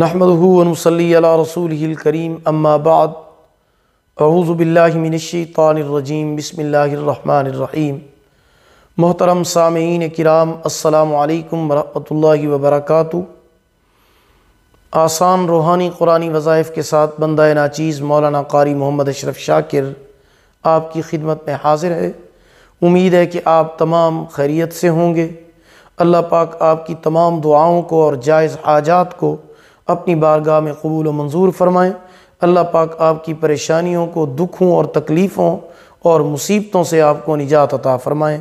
नहमदूनसली करीम अम्माबाद अऊज़बिल्लिमिनशानरजीम बसमीम मोहतरम सामीन कराम अल्लाम वरहि वबरक आसान रूहानी कुरानी वज़ाइफ़ के साथ बंद नाचीज़ मौलाना कारी मोहम्मद अशरफ शाकिर आपकी खिदमत में हाजिर है उम्मीद है कि आप तमाम खैरियत से होंगे अल्लाह पाक आपकी तमाम दुआओं को और जायज़ आजात को अपनी बारगाह में कबूल मंजूर फ़रमाएँ अल्लाह पाक आपकी परेशानियों को दुखों और तकलीफ़ों और मुसीबतों से आपको निजात अता फ़रमाएँ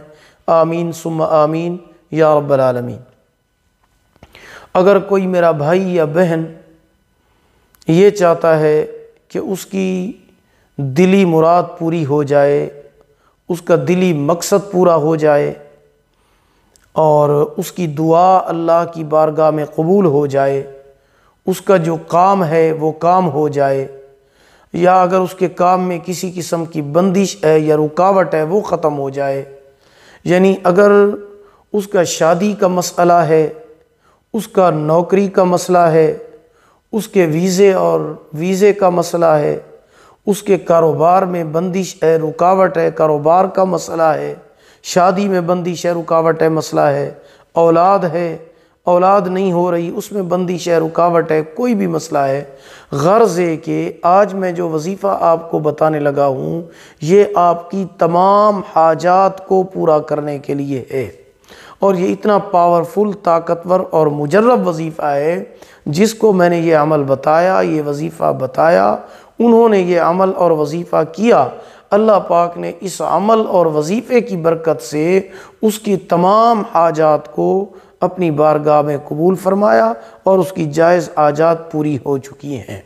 आमीन सुम आमीन या आलमीन अगर कोई मेरा भाई या बहन ये चाहता है कि उसकी दिली मुराद पूरी हो जाए उसका दिली मकसद पूरा हो जाए और उसकी दुआ अल्लाह की बारगाह में कबूल हो जाए उसका जो काम है वो काम हो जाए या अगर उसके काम में किसी किस्म की बंदिश है या रुकावट है वो ख़त्म हो जाए यानी अगर उसका शादी का मसला है उसका नौकरी का मसला है उसके वीज़े और वीज़े का मसला है उसके कारोबार में बंदिश है रुकावट है कारोबार का मसला है शादी में बंदिश है रुकावट है मसला है औलाद है औलाद नहीं हो रही उसमें बंदिश है रुकावट है कोई भी मसला है गर्ज है कि आज मैं जो वजीफ़ा आपको बताने लगा हूँ ये आपकी तमाम हाजात को पूरा करने के लिए है और ये इतना पावरफुल ताकतवर और मुजरब वजीफ़ा है जिसको मैंने ये अमल बताया ये वजीफ़ा बताया उन्होंने ये अमल और वजीफ़ा किया अल्लाह पाक ने इस अमल और वजीफ़े की बरकत से उसकी तमाम हाजात को अपनी बारगाह में कबूल फरमाया और उसकी जायज़ आजाद पूरी हो चुकी हैं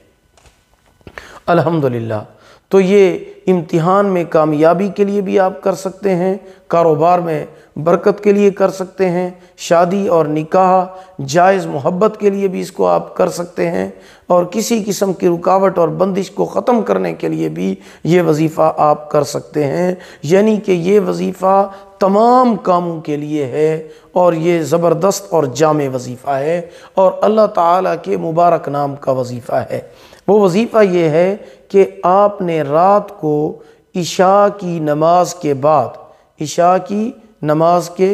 अल्हम्दुलिल्लाह तो ये इम्तिहान में कामयाबी के लिए भी आप कर सकते हैं कारोबार में बरकत के लिए कर सकते हैं शादी और निकाह जायज़ मोहब्बत के लिए भी इसको आप कर सकते हैं और किसी किस्म की रुकावट और बंदिश को ख़त्म करने के लिए भी ये वजीफ़ा आप कर सकते हैं यानी कि ये वजीफ़ा तमाम कामों के लिए है और ये ज़बरदस्त और जाम वजीफ़ा है और अल्लाह ताला के मुबारक नाम का वजीफ़ा है वो वजीफ़ा ये है कि आपने रात को इशा की नमाज के बाद इशा की नमाज के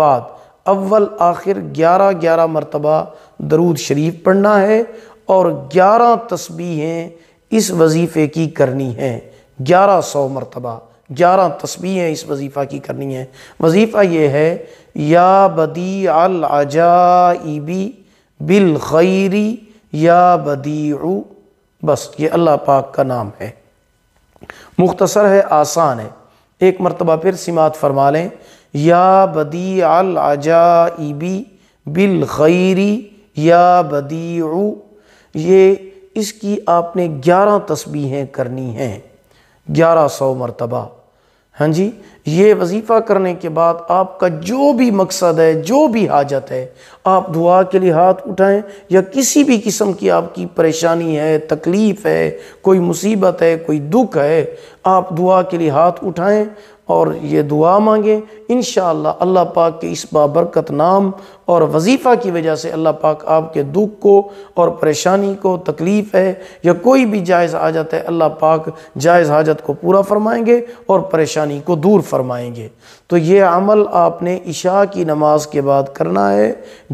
बाद अव्वल आखिर ग्यारह ग्यारह मरतबा दरूद शरीफ पढ़ना है और ग्यारह तस्बीहें इस वजीफ़े की करनी हैं ग्यारह सौ मरतबा ग्यारह तस्बीहें इस वजीफ़ा की करनी हैं वजीफ़ा ये है या बदी इबी बिल खैरी या बदी बस ये अल्लाह पाक का नाम है मुख्तसर है आसान है एक मरतबा फिर सिमात फरमा लें या बदी इबी बिल खैरी या बदी ये इसकी आपने ग्यारह तस्बीहें करनी हैं ग्यारह सौ मरतबा हाँ जी ये वजीफ़ा करने के बाद आपका जो भी मकसद है जो भी हाजत है आप दुआ के लिए हाथ उठाएं या किसी भी किस्म की आपकी परेशानी है तकलीफ़ है कोई मुसीबत है कोई दुख है आप दुआ के लिए हाथ उठाएं और ये दुआ मांगें इन अल्लाह पाक के इस बाबरकत नाम और वजीफ़ा की वजह से अल्लाह पाक आपके दुख को और परेशानी को तकलीफ़ है या कोई भी जायज़ हाजत है अल्लाह पाक जायज़ हाजत को पूरा फरमाएंगे और परेशानी को दूर फरमाएंगे तो ये अमल आपने इशा की नमाज के बाद करना है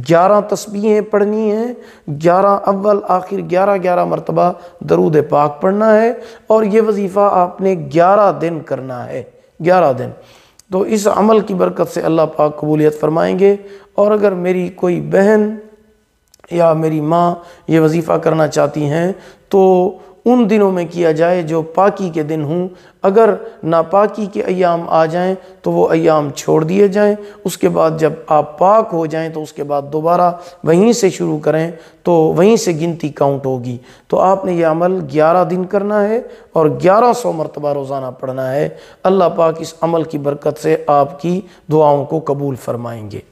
ग्यारह तस्बीहें पढ़नी हैं ग्यारह अव्वल आखिर ग्यारह ग्यारह मरतबा दरूद पाक पढ़ना है और ये वजीफ़ा आपने ग्यारह दिन करना है ग्यारह दिन तो इस अमल की बरकत से अल्लाह पाक कबूलियत फरमाएंगे और अगर मेरी कोई बहन या मेरी माँ ये वजीफ़ा करना चाहती हैं तो उन दिनों में किया जाए जो पाकी के दिन हों अगर नापाकी के अयाम आ जाएं तो वो अयाम छोड़ दिए जाएं उसके बाद जब आप पाक हो जाएं तो उसके बाद दोबारा वहीं से शुरू करें तो वहीं से गिनती काउंट होगी तो आपने यह अमल 11 दिन करना है और 1100 मरतबा रोज़ाना पढ़ना है अल्लाह पाक इस अमल की बरकत से आपकी दुआओं को कबूल फरमाएंगे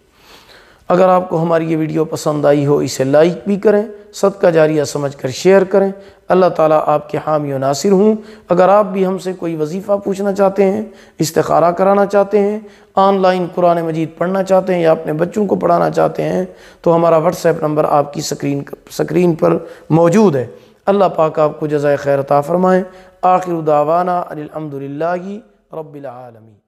अगर आपको हमारी ये वीडियो पसंद आई हो इसे लाइक भी करें सदका जारिया समझ कर शेयर करें अल्लाह ताला आपके हामी और नासिर हूँ अगर आप भी हमसे कोई वजीफ़ा पूछना चाहते हैं इस्तारा कराना चाहते हैं ऑनलाइन कुरान मजीद पढ़ना चाहते हैं या अपने बच्चों को पढ़ाना चाहते हैं तो हमारा व्हाट्सएप नंबर आपकी स्क्रीन स्क्रीन पर मौजूद है अल्लाह पाक आपको जजाय खैरता फ़रमाएँ आखिर दावाना अलहमदिल्ला रबालमी